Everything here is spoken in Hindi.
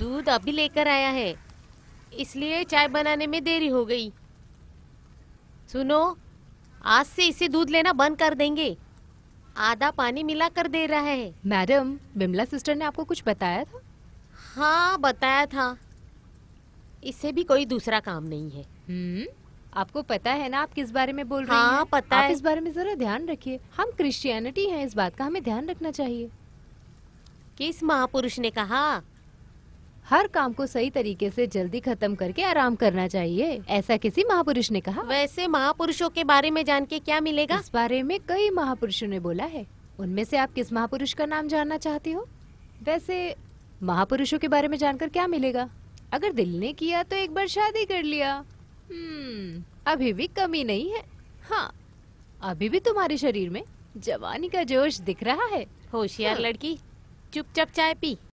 दूध अभी लेकर आया है इसलिए चाय बनाने में देरी हो गई सुनो आज से इसे दूध लेना बंद कर देंगे आधा पानी मिला कर दे रहा है मैडम बिमला सिस्टर ने आपको कुछ बताया था हाँ बताया था इससे भी कोई दूसरा काम नहीं है हम्म आपको पता है ना आप किस बारे में बोल रहे हाँ, हैं पता आप है। इस बारे में जरा ध्यान रखिए हम क्रिश्चियनिटी हैं इस बात का हमें ध्यान रखना चाहिए किस महापुरुष ने कहा हर काम को सही तरीके से जल्दी खत्म करके आराम करना चाहिए ऐसा किसी महापुरुष ने कहा वैसे महापुरुषों के बारे में जान के क्या मिलेगा इस बारे में कई महापुरुषों ने बोला है उनमें से आप किस महापुरुष का नाम जानना चाहती हो वैसे महापुरुषों के बारे में जानकर क्या मिलेगा अगर दिल ने किया तो एक बार शादी कर लिया हम्म, अभी भी कमी नहीं है हाँ अभी भी तुम्हारे शरीर में जवानी का जोश दिख रहा है होशियार हाँ। लड़की चुपचाप चाय पी